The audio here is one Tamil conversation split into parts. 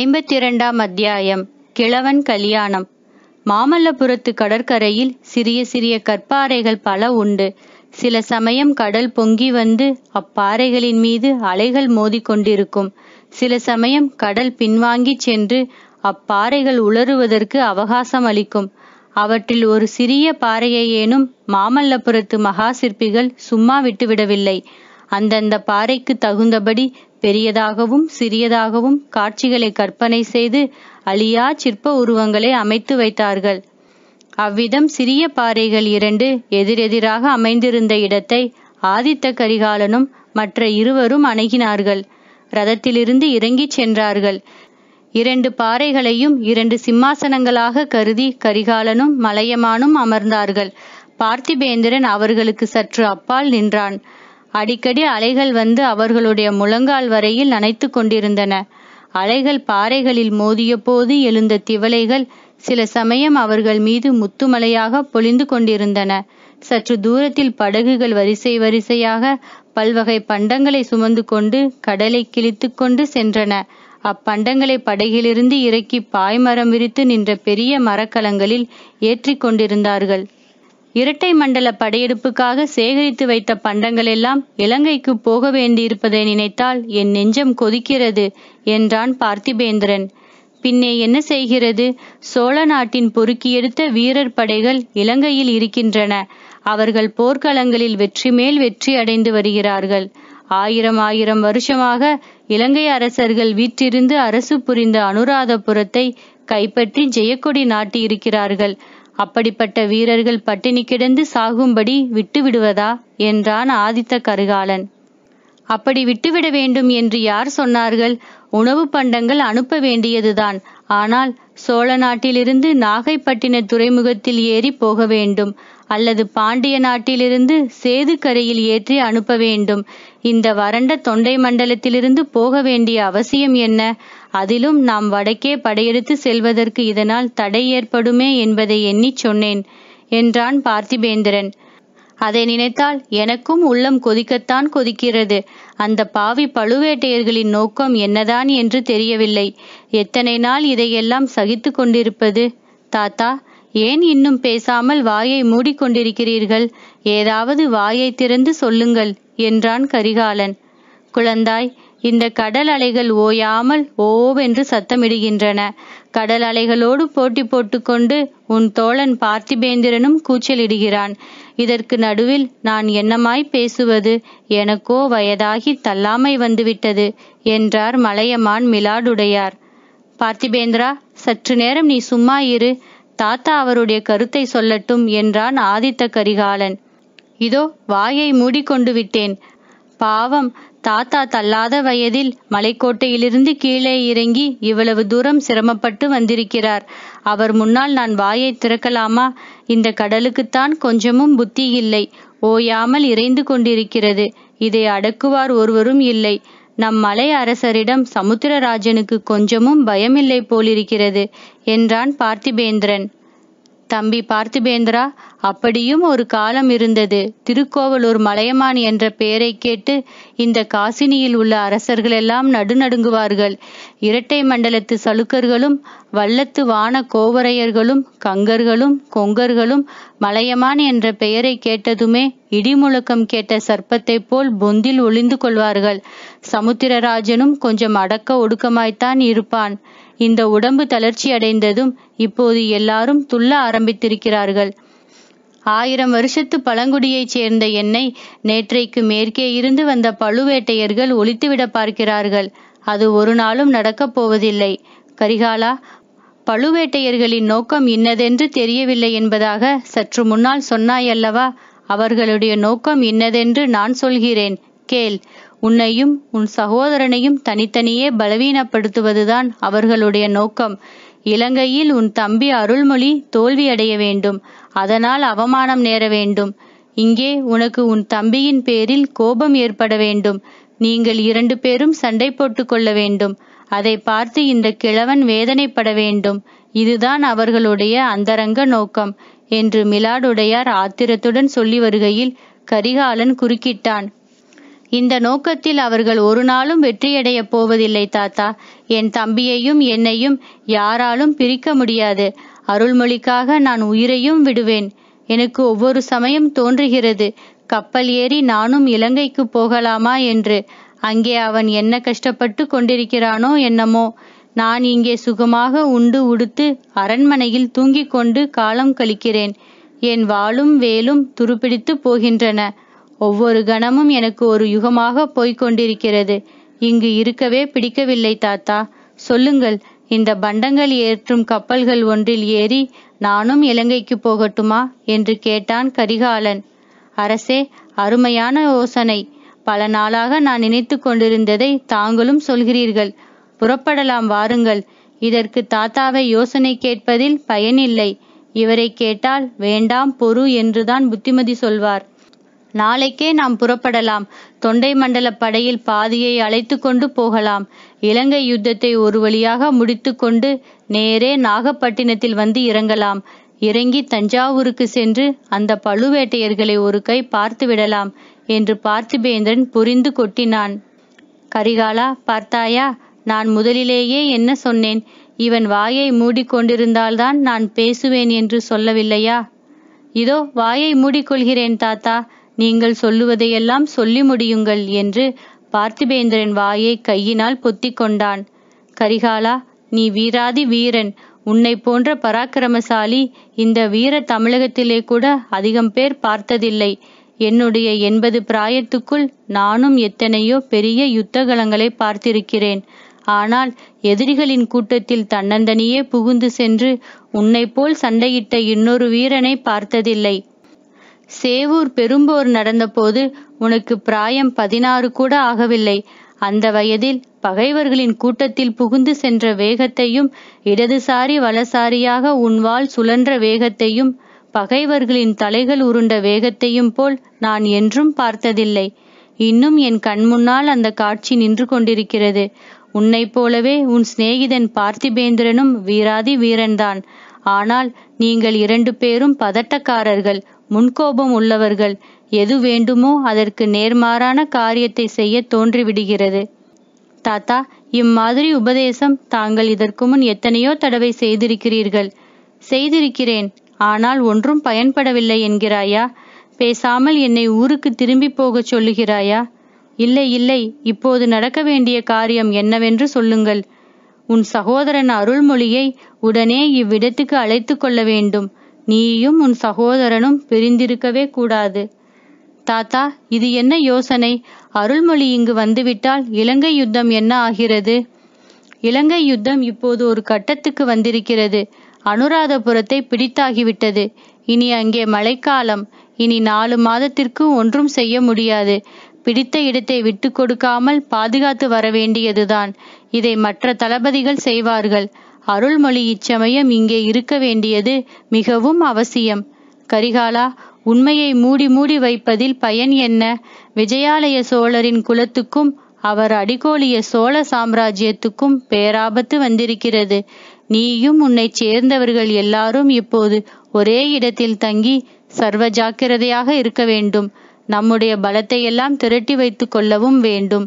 ஐம்பத்தி இரண்டாம் அத்தியாயம் கிழவன் கல்யாணம் மாமல்லபுரத்து கடற்கரையில் சிறிய சிறிய கற்பாறைகள் பல உண்டு சில சமயம் கடல் பொங்கி வந்து அப்பாறைகளின் மீது அலைகள் மோதிக்கொண்டிருக்கும் சில சமயம் கடல் பின்வாங்கிச் சென்று அப்பாறைகள் உளறுவதற்கு அவகாசம் அளிக்கும் அவற்றில் ஒரு சிறிய பாறையையேனும் மாமல்லபுரத்து மகா சிற்பிகள் சும்மா விட்டுவிடவில்லை அந்தந்த பாறைக்கு தகுந்தபடி பெரியதாகவும் சிறியதாகவும் காட்சிகளை கற்பனை செய்து அழியா சிற்ப உருவங்களை அமைத்து வைத்தார்கள் அவ்விதம் சிறிய பாறைகள் இரண்டு எதிரெதிராக அமைந்திருந்த இடத்தை ஆதித்த கரிகாலனும் மற்ற இருவரும் அணுகினார்கள் ரதத்திலிருந்து இறங்கிச் சென்றார்கள் இரண்டு பாறைகளையும் இரண்டு சிம்மாசனங்களாக கருதி கரிகாலனும் மலையமானும் அமர்ந்தார்கள் பார்த்திபேந்திரன் அவர்களுக்கு சற்று அப்பால் நின்றான் அடிக்கடி அலைகள் வந்து அவர்களுடைய முழங்கால் வரையில் நனைத்து கொண்டிருந்தன அலைகள் பாறைகளில் மோதிய போது எழுந்த திவலைகள் சில சமயம் அவர்கள் மீது முத்துமலையாக பொழிந்து கொண்டிருந்தன சற்று தூரத்தில் படகுகள் வரிசை வரிசையாக பல்வகை பண்டங்களை சுமந்து கொண்டு கடலை கிழித்து கொண்டு சென்றன அப்பண்டங்களை படகிலிருந்து இறக்கி பாய்மரம் விரித்து நின்ற பெரிய மரக்கலங்களில் ஏற்றி கொண்டிருந்தார்கள் இரட்டை மண்டல படையெடுப்புக்காக சேகரித்து வைத்த பண்டங்கள் எல்லாம் இலங்கைக்கு போக வேண்டியிருப்பதை நினைத்தால் என் நெஞ்சம் கொதிக்கிறது என்றான் பார்த்திபேந்திரன் பின்னே என்ன செய்கிறது சோழ நாட்டின் பொறுக்கி எடுத்த வீரர் படைகள் இலங்கையில் இருக்கின்றன அவர்கள் போர்க்களங்களில் வெற்றி மேல் வெற்றி அடைந்து வருகிறார்கள் ஆயிரம் ஆயிரம் வருஷமாக இலங்கை அரசர்கள் வீற்றிருந்து அரசு புரிந்த அனுராதபுரத்தை கைப்பற்றி ஜெயக்கொடி நாட்டியிருக்கிறார்கள் அப்படிப்பட்ட வீரர்கள் பட்டினி கிடந்து சாகும்படி விட்டுவிடுவதா என்றான் ஆதித்த கரிகாலன் அப்படி விட்டுவிட வேண்டும் என்று யார் சொன்னார்கள் உணவு பண்டங்கள் அனுப்ப வேண்டியதுதான் ஆனால் சோழ நாட்டிலிருந்து நாகைப்பட்டின துறைமுகத்தில் ஏறி போக வேண்டும் அல்லது பாண்டிய நாட்டிலிருந்து சேதுக்கரையில் ஏற்றி அனுப்ப வேண்டும் இந்த வறண்ட தொண்டை மண்டலத்திலிருந்து போக வேண்டிய அவசியம் என்ன அதிலும் நாம் வடக்கே படையெடுத்து செல்வதற்கு இதனால் தடை ஏற்படுமே என்பதை எண்ணிச் சொன்னேன் என்றான் பார்த்திபேந்திரன் அதை நினைத்தால் எனக்கும் உள்ளம் கொதிக்கத்தான் கொதிக்கிறது அந்த பாவி பழுவேட்டையர்களின் நோக்கம் என்னதான் என்று தெரியவில்லை எத்தனை நாள் இதையெல்லாம் சகித்து கொண்டிருப்பது தாத்தா ஏன் இன்னும் பேசாமல் வாயை மூடிக்கொண்டிருக்கிறீர்கள் ஏதாவது வாயை திறந்து சொல்லுங்கள் என்றான் கரிகாலன் குழந்தாய் இந்த கடல் அலைகள் ஓயாமல் ஓவென்று சத்தமிடுகின்றன கடல் அலைகளோடு போட்டி போட்டுக்கொண்டு உன் தோழன் பார்த்திபேந்திரனும் கூச்சலிடுகிறான் இதற்கு நடுவில் நான் என்னமாய் பேசுவது எனக்கோ வயதாகி தள்ளாமை வந்துவிட்டது என்றார் மலையமான் மிலாடுடையார் பார்த்திபேந்திரா சற்று நேரம் நீ சும்மா இரு தாத்தா அவருடைய கருத்தை சொல்லட்டும் என்றான் ஆதித்த கரிகாலன் இதோ வாயை மூடிக்கொண்டு விட்டேன் பாவம் தாத்தா தள்ளாத வயதில் மலைக்கோட்டையிலிருந்து கீழே இறங்கி இவ்வளவு தூரம் சிரமப்பட்டு வந்திருக்கிறார் அவர் முன்னால் நான் வாயை திறக்கலாமா இந்த கடலுக்குத்தான் கொஞ்சமும் புத்தி இல்லை ஓயாமல் இறைந்து கொண்டிருக்கிறது இதை அடக்குவார் ஒருவரும் இல்லை நம் மலை அரசரிடம் சமுத்திரராஜனுக்கு கொஞ்சமும் பயமில்லை போலிருக்கிறது என்றான் பார்த்திபேந்திரன் தம்பி பார்த்திபேந்திரா அப்படியும் ஒரு காலம் இருந்தது திருக்கோவலூர் மலையமான் என்ற பெயரை கேட்டு இந்த காசினியில் உள்ள அரசர்களெல்லாம் நடுநடுங்குவார்கள் இரட்டை மண்டலத்து சலுக்கர்களும் வல்லத்து வான கோவரையர்களும் கங்கர்களும் கொங்கர்களும் மலையமான் என்ற பெயரை கேட்டதுமே இடிமுழக்கம் கேட்ட சர்ப்பத்தைப் போல் பொந்தில் ஒளிந்து கொள்வார்கள் சமுத்திரராஜனும் கொஞ்சம் அடக்க ஒடுக்கமாய்த்தான் இருப்பான் இந்த உடம்பு தளர்ச்சி அடைந்ததும் இப்போது எல்லாரும் துள்ள ஆரம்பித்திருக்கிறார்கள் ஆயிரம் வருஷத்து பழங்குடியைச் சேர்ந்த என்னை நேற்றைக்கு மேற்கே இருந்து வந்த பழுவேட்டையர்கள் ஒழித்துவிட பார்க்கிறார்கள் அது ஒரு நாளும் நடக்கப் போவதில்லை கரிகாலா பழுவேட்டையர்களின் நோக்கம் இன்னதென்று தெரியவில்லை என்பதாக சற்று முன்னால் சொன்னாயல்லவா அவர்களுடைய நோக்கம் இன்னதென்று நான் சொல்கிறேன் கேள் உன்னையும் உன் சகோதரனையும் தனித்தனியே பலவீனப்படுத்துவதுதான் அவர்களுடைய நோக்கம் இலங்கையில் உன் தம்பி அருள்மொழி தோல்வியடைய வேண்டும் அதனால் அவமானம் நேர வேண்டும் இங்கே உனக்கு உன் தம்பியின் பேரில் கோபம் ஏற்பட வேண்டும் நீங்கள் இரண்டு பேரும் சண்டை போட்டு கொள்ள வேண்டும் அதை பார்த்து இந்த கிழவன் வேதனைப்பட வேண்டும் இதுதான் அவர்களுடைய அந்தரங்க நோக்கம் என்று மிலாடுடையார் ஆத்திரத்துடன் சொல்லி வருகையில் கரிகாலன் குறுக்கிட்டான் இந்த நோக்கத்தில் அவர்கள் ஒரு நாளும் வெற்றியடையப் போவதில்லை தாத்தா என் தம்பியையும் என்னையும் யாராலும் பிரிக்க முடியாது அருள்மொழிக்காக நான் உயிரையும் விடுவேன் எனக்கு ஒவ்வொரு சமயம் தோன்றுகிறது கப்பல் ஏறி நானும் இலங்கைக்கு போகலாமா என்று அங்கே அவன் என்ன கஷ்டப்பட்டு கொண்டிருக்கிறானோ என்னமோ நான் இங்கே சுகமாக உண்டு உடுத்து அரண்மனையில் தூங்கிக் கொண்டு காலம் கழிக்கிறேன் என் வாளும் வேலும் துருப்பிடித்து போகின்றன ஒவ்வொரு கணமும் எனக்கு ஒரு யுகமாக கொண்டிருக்கிறது இங்கு இருக்கவே பிடிக்கவில்லை தாத்தா சொல்லுங்கள் இந்த பண்டங்கள் ஏற்றும் கப்பல்கள் ஒன்றில் ஏறி நானும் இலங்கைக்கு போகட்டுமா என்று கேட்டான் கரிகாலன் அரசே அருமையான யோசனை பல நாளாக நான் நினைத்து கொண்டிருந்ததை தாங்களும் சொல்கிறீர்கள் புறப்படலாம் வாருங்கள் இதற்கு தாத்தாவை யோசனை கேட்பதில் பயனில்லை இவரை கேட்டால் வேண்டாம் பொறு என்றுதான் புத்திமதி சொல்வார் நாளைக்கே நாம் புறப்படலாம் தொண்டை மண்டல படையில் பாதியை அழைத்து கொண்டு போகலாம் இலங்கை யுத்தத்தை ஒரு வழியாக முடித்து கொண்டு நேரே நாகப்பட்டினத்தில் வந்து இறங்கலாம் இறங்கி தஞ்சாவூருக்கு சென்று அந்த பழுவேட்டையர்களை ஒரு கை பார்த்து விடலாம் என்று பார்த்திபேந்திரன் புரிந்து கொட்டினான் கரிகாலா பார்த்தாயா நான் முதலிலேயே என்ன சொன்னேன் இவன் வாயை மூடிக்கொண்டிருந்தால்தான் நான் பேசுவேன் என்று சொல்லவில்லையா இதோ வாயை மூடிக்கொள்கிறேன் தாத்தா நீங்கள் சொல்லுவதையெல்லாம் சொல்லி முடியுங்கள் என்று பார்த்திபேந்திரன் வாயை கையினால் பொத்தி கொண்டான் கரிகாலா நீ வீராதி வீரன் உன்னை போன்ற பராக்கிரமசாலி இந்த வீர தமிழகத்திலே கூட அதிகம் பேர் பார்த்ததில்லை என்னுடைய எண்பது பிராயத்துக்குள் நானும் எத்தனையோ பெரிய யுத்தகலங்களை பார்த்திருக்கிறேன் ஆனால் எதிரிகளின் கூட்டத்தில் தன்னந்தனியே புகுந்து சென்று உன்னை போல் சண்டையிட்ட இன்னொரு வீரனை பார்த்ததில்லை சேவூர் பெரும்போர் நடந்தபோது உனக்கு பிராயம் பதினாறு கூட ஆகவில்லை அந்த வயதில் பகைவர்களின் கூட்டத்தில் புகுந்து சென்ற வேகத்தையும் இடதுசாரி வலசாரியாக உன்வால் சுழன்ற வேகத்தையும் பகைவர்களின் தலைகள் உருண்ட வேகத்தையும் போல் நான் என்றும் பார்த்ததில்லை இன்னும் என் கண்முன்னால் அந்த காட்சி நின்று கொண்டிருக்கிறது உன்னைப் போலவே உன் சிநேகிதன் பார்த்திபேந்திரனும் வீராதி வீரன்தான் ஆனால் நீங்கள் இரண்டு பேரும் பதட்டக்காரர்கள் முன்கோபம் உள்ளவர்கள் எது வேண்டுமோ அதற்கு நேர்மாறான காரியத்தை செய்ய தோன்றிவிடுகிறது தாத்தா இம்மாதிரி உபதேசம் தாங்கள் இதற்கு முன் எத்தனையோ தடவை செய்திருக்கிறீர்கள் செய்திருக்கிறேன் ஆனால் ஒன்றும் பயன்படவில்லை என்கிறாயா பேசாமல் என்னை ஊருக்கு திரும்பி போகச் சொல்லுகிறாயா இல்லை இல்லை இப்போது நடக்க வேண்டிய காரியம் என்னவென்று சொல்லுங்கள் உன் சகோதரன் அருள்மொழியை உடனே இவ்விடத்துக்கு அழைத்து கொள்ள வேண்டும் நீயும் உன் சகோதரனும் பிரிந்திருக்கவே கூடாது தாத்தா இது என்ன யோசனை அருள்மொழி இங்கு வந்துவிட்டால் இலங்கை யுத்தம் என்ன ஆகிறது இலங்கை யுத்தம் இப்போது ஒரு கட்டத்துக்கு வந்திருக்கிறது அனுராதபுரத்தை பிடித்தாகிவிட்டது இனி அங்கே மழைக்காலம் இனி நாலு மாதத்திற்கு ஒன்றும் செய்ய முடியாது பிடித்த இடத்தை விட்டு கொடுக்காமல் பாதுகாத்து வர வேண்டியதுதான் இதை மற்ற தளபதிகள் செய்வார்கள் அருள்மொழி இச்சமயம் இங்கே இருக்க வேண்டியது மிகவும் அவசியம் கரிகாலா உண்மையை மூடி மூடி வைப்பதில் பயன் என்ன விஜயாலய சோழரின் குலத்துக்கும் அவர் அடிகோலிய சோழ சாம்ராஜ்யத்துக்கும் பேராபத்து வந்திருக்கிறது நீயும் உன்னை சேர்ந்தவர்கள் எல்லாரும் இப்போது ஒரே இடத்தில் தங்கி சர்வ ஜாக்கிரதையாக இருக்க வேண்டும் நம்முடைய பலத்தை எல்லாம் திரட்டி வைத்துக் கொள்ளவும் வேண்டும்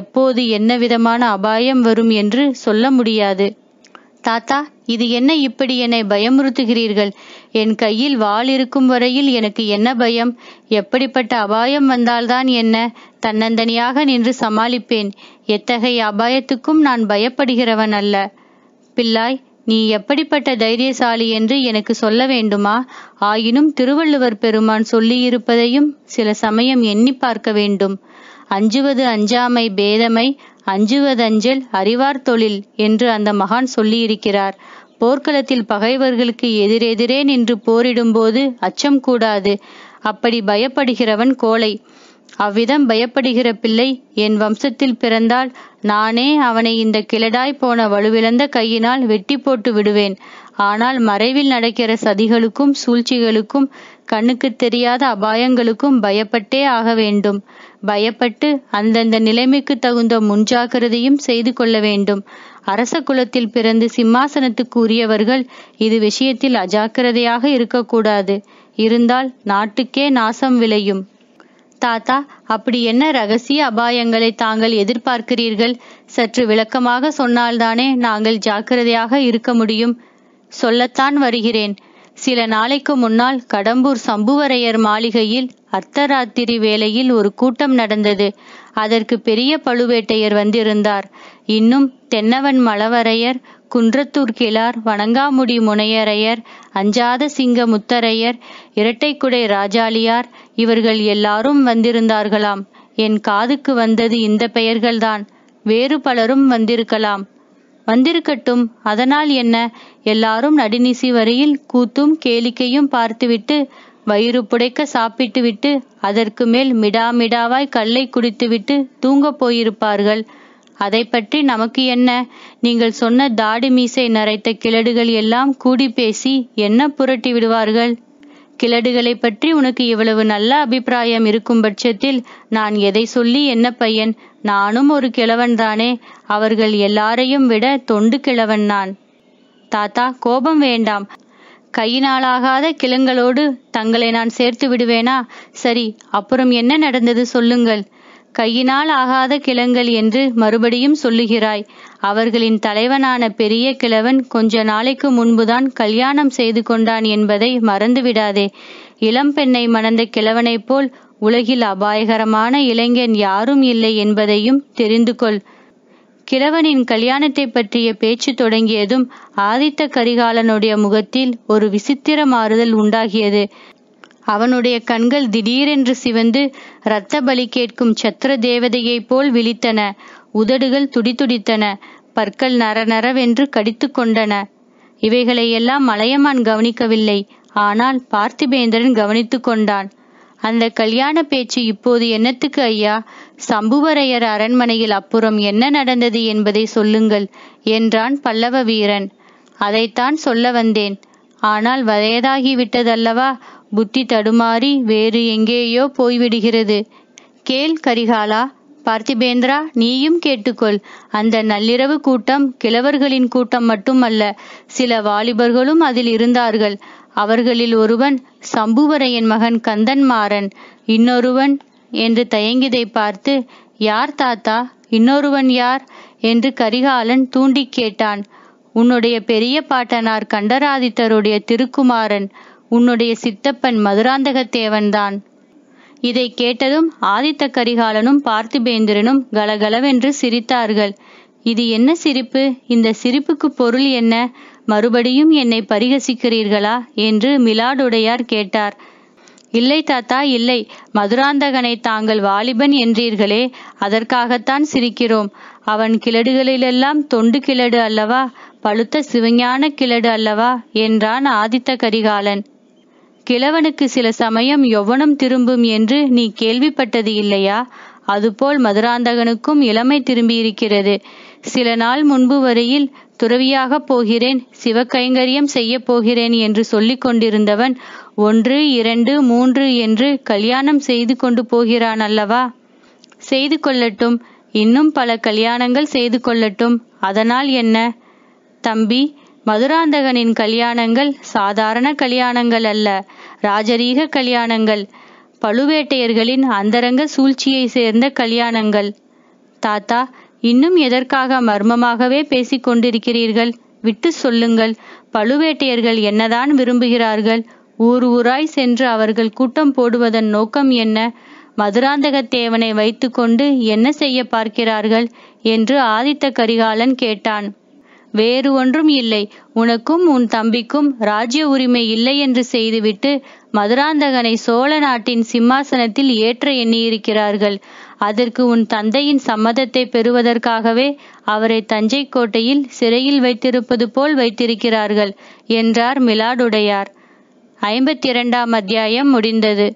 எப்போது என்ன விதமான அபாயம் வரும் என்று சொல்ல முடியாது தாத்தா இது என்ன இப்படி என்னை பயமுறுத்துகிறீர்கள் என் கையில் வாள் இருக்கும் வரையில் எனக்கு என்ன பயம் எப்படிப்பட்ட அபாயம் வந்தால்தான் என்ன தன்னந்தனியாக நின்று சமாளிப்பேன் எத்தகைய அபாயத்துக்கும் நான் பயப்படுகிறவன் அல்ல பிள்ளாய் நீ எப்படிப்பட்ட தைரியசாலி என்று எனக்கு சொல்ல வேண்டுமா ஆயினும் திருவள்ளுவர் பெருமான் சொல்லியிருப்பதையும் சில சமயம் எண்ணி பார்க்க வேண்டும் அஞ்சுவது அஞ்சாமை பேதமை அஞ்சுவதஞ்சல் அறிவார் தொழில் என்று அந்த மகான் சொல்லியிருக்கிறார் போர்க்களத்தில் பகைவர்களுக்கு எதிரெதிரே நின்று போரிடும்போது அச்சம் கூடாது அப்படி பயப்படுகிறவன் கோலை அவ்விதம் பயப்படுகிற பிள்ளை என் வம்சத்தில் பிறந்தால் நானே அவனை இந்த கிளடாய் போன வலுவிழந்த கையினால் வெட்டி போட்டு விடுவேன் ஆனால் மறைவில் நடக்கிற சதிகளுக்கும் சூழ்ச்சிகளுக்கும் கண்ணுக்கு தெரியாத அபாயங்களுக்கும் பயப்பட்டே ஆக வேண்டும் பயப்பட்டு அந்தந்த நிலைமைக்கு தகுந்த முன்ஜாக்கிரதையும் செய்து கொள்ள வேண்டும் அரச குலத்தில் பிறந்து சிம்மாசனத்துக்கு உரியவர்கள் இது விஷயத்தில் அஜாக்கிரதையாக இருக்கக்கூடாது இருந்தால் நாட்டுக்கே நாசம் விளையும் தாத்தா அப்படி என்ன ரகசிய அபாயங்களை தாங்கள் எதிர்பார்க்கிறீர்கள் சற்று விளக்கமாக சொன்னால்தானே நாங்கள் ஜாக்கிரதையாக இருக்க முடியும் சொல்லத்தான் வருகிறேன் சில நாளைக்கு முன்னால் கடம்பூர் சம்புவரையர் மாளிகையில் அர்த்தராத்திரி வேளையில் ஒரு கூட்டம் நடந்தது அதற்கு பெரிய பழுவேட்டையர் வந்திருந்தார் இன்னும் தென்னவன் மலவரையர் குன்றத்தூர் கிளார் வணங்காமுடி முனையரையர் அஞ்சாத சிங்க முத்தரையர் இரட்டைக்குடை ராஜாளியார் இவர்கள் எல்லாரும் வந்திருந்தார்களாம் என் காதுக்கு வந்தது இந்த பெயர்கள்தான் வேறு பலரும் வந்திருக்கலாம் வந்திருக்கட்டும் அதனால் என்ன எல்லாரும் நடுநிசி வரையில் கூத்தும் கேளிக்கையும் பார்த்துவிட்டு வயிறு புடைக்க சாப்பிட்டுவிட்டு அதற்கு மேல் மிடாமிடாவாய் கல்லை குடித்துவிட்டு தூங்கப் போயிருப்பார்கள் அதை பற்றி நமக்கு என்ன நீங்கள் சொன்ன தாடி மீசை நரைத்த கிழடுகள் எல்லாம் கூடி பேசி என்ன புரட்டி விடுவார்கள் கிழடுகளை பற்றி உனக்கு இவ்வளவு நல்ல அபிப்பிராயம் இருக்கும் பட்சத்தில் நான் எதை சொல்லி என்ன பையன் நானும் ஒரு கிழவன்தானே அவர்கள் எல்லாரையும் விட தொண்டு கிழவன் நான் தாத்தா கோபம் வேண்டாம் கையினாலாகாத கிழங்களோடு தங்களை நான் சேர்த்து விடுவேனா சரி அப்புறம் என்ன நடந்தது சொல்லுங்கள் கையினால் ஆகாத கிழங்கள் என்று மறுபடியும் சொல்லுகிறாய் அவர்களின் தலைவனான பெரிய கிழவன் கொஞ்ச நாளைக்கு முன்புதான் கல்யாணம் செய்து கொண்டான் என்பதை மறந்துவிடாதே இளம் பெண்ணை மணந்த கிழவனைப் போல் உலகில் அபாயகரமான இளைஞன் யாரும் இல்லை என்பதையும் தெரிந்து கொள் கிழவனின் கல்யாணத்தை பற்றிய பேச்சு தொடங்கியதும் ஆதித்த கரிகாலனுடைய முகத்தில் ஒரு விசித்திர மாறுதல் உண்டாகியது அவனுடைய கண்கள் திடீரென்று சிவந்து இரத்த பலி கேட்கும் சத்திர தேவதையைப் போல் விழித்தன உதடுகள் துடித்துடித்தன பற்கள் நரநரவென்று கடித்து கொண்டன இவைகளையெல்லாம் மலையமான் கவனிக்கவில்லை ஆனால் பார்த்திபேந்திரன் கவனித்து கொண்டான் அந்த கல்யாண பேச்சு இப்போது என்னத்துக்கு ஐயா சம்புவரையர் அரண்மனையில் அப்புறம் என்ன நடந்தது என்பதை சொல்லுங்கள் என்றான் பல்லவ வீரன் அதைத்தான் சொல்ல வந்தேன் ஆனால் வயதாகிவிட்டதல்லவா புத்தி தடுமாறி வேறு எங்கேயோ போய்விடுகிறது கேள் கரிகாலா பார்த்திபேந்திரா நீயும் கேட்டுக்கொள் அந்த நள்ளிரவு கூட்டம் கிழவர்களின் கூட்டம் மட்டுமல்ல சில வாலிபர்களும் அதில் இருந்தார்கள் அவர்களில் ஒருவன் சம்புவரையன் மகன் கந்தன் மாறன் இன்னொருவன் என்று தயங்கிதை பார்த்து யார் தாத்தா இன்னொருவன் யார் என்று கரிகாலன் தூண்டிக் கேட்டான் உன்னுடைய பெரிய பாட்டனார் கண்டராதித்தருடைய திருக்குமாரன் உன்னுடைய சித்தப்பன் மதுராந்தகத்தேவன்தான் இதை கேட்டதும் ஆதித்த கரிகாலனும் பார்த்திபேந்திரனும் கலகலவென்று சிரித்தார்கள் இது என்ன சிரிப்பு இந்த சிரிப்புக்கு பொருள் என்ன மறுபடியும் என்னை பரிகசிக்கிறீர்களா என்று மிலாடுடையார் கேட்டார் இல்லை தாத்தா இல்லை மதுராந்தகனை தாங்கள் வாலிபன் என்றீர்களே அதற்காகத்தான் சிரிக்கிறோம் அவன் கிழடுகளிலெல்லாம் தொண்டு கிழடு அல்லவா பழுத்த சிவஞான கிழடு அல்லவா என்றான் ஆதித்த கரிகாலன் கிழவனுக்கு சில சமயம் எவ்வனம் திரும்பும் என்று நீ கேள்விப்பட்டது இல்லையா அதுபோல் மதுராந்தகனுக்கும் இளமை திரும்பியிருக்கிறது சில நாள் முன்பு வரையில் துறவியாக போகிறேன் சிவகைங்கரியம் செய்ய போகிறேன் என்று சொல்லிக் கொண்டிருந்தவன் ஒன்று இரண்டு மூன்று என்று கல்யாணம் செய்து கொண்டு போகிறான் அல்லவா செய்து கொள்ளட்டும் இன்னும் பல கல்யாணங்கள் செய்து கொள்ளட்டும் அதனால் என்ன தம்பி மதுராந்தகனின் கல்யாணங்கள் சாதாரண கல்யாணங்கள் அல்ல ராஜரீக கல்யாணங்கள் பழுவேட்டையர்களின் அந்தரங்க சூழ்ச்சியை சேர்ந்த கல்யாணங்கள் தாத்தா இன்னும் எதற்காக மர்மமாகவே பேசிக் கொண்டிருக்கிறீர்கள் விட்டு சொல்லுங்கள் பழுவேட்டையர்கள் என்னதான் விரும்புகிறார்கள் ஊர் ஊராய் சென்று அவர்கள் கூட்டம் போடுவதன் நோக்கம் என்ன மதுராந்தகத்தேவனை வைத்துக்கொண்டு என்ன செய்ய பார்க்கிறார்கள் என்று ஆதித்த கரிகாலன் கேட்டான் வேறு ஒன்றும் இல்லை உனக்கும் உன் தம்பிக்கும் ராஜ்ய உரிமை இல்லை என்று செய்துவிட்டு மதுராந்தகனை சோழ நாட்டின் சிம்மாசனத்தில் ஏற்ற எண்ணியிருக்கிறார்கள் அதற்கு உன் தந்தையின் சம்மதத்தை பெறுவதற்காகவே அவரை தஞ்சை கோட்டையில் சிறையில் வைத்திருப்பது போல் வைத்திருக்கிறார்கள் என்றார் மிலாடுடையார் ஐம்பத்தி இரண்டாம் அத்தியாயம் முடிந்தது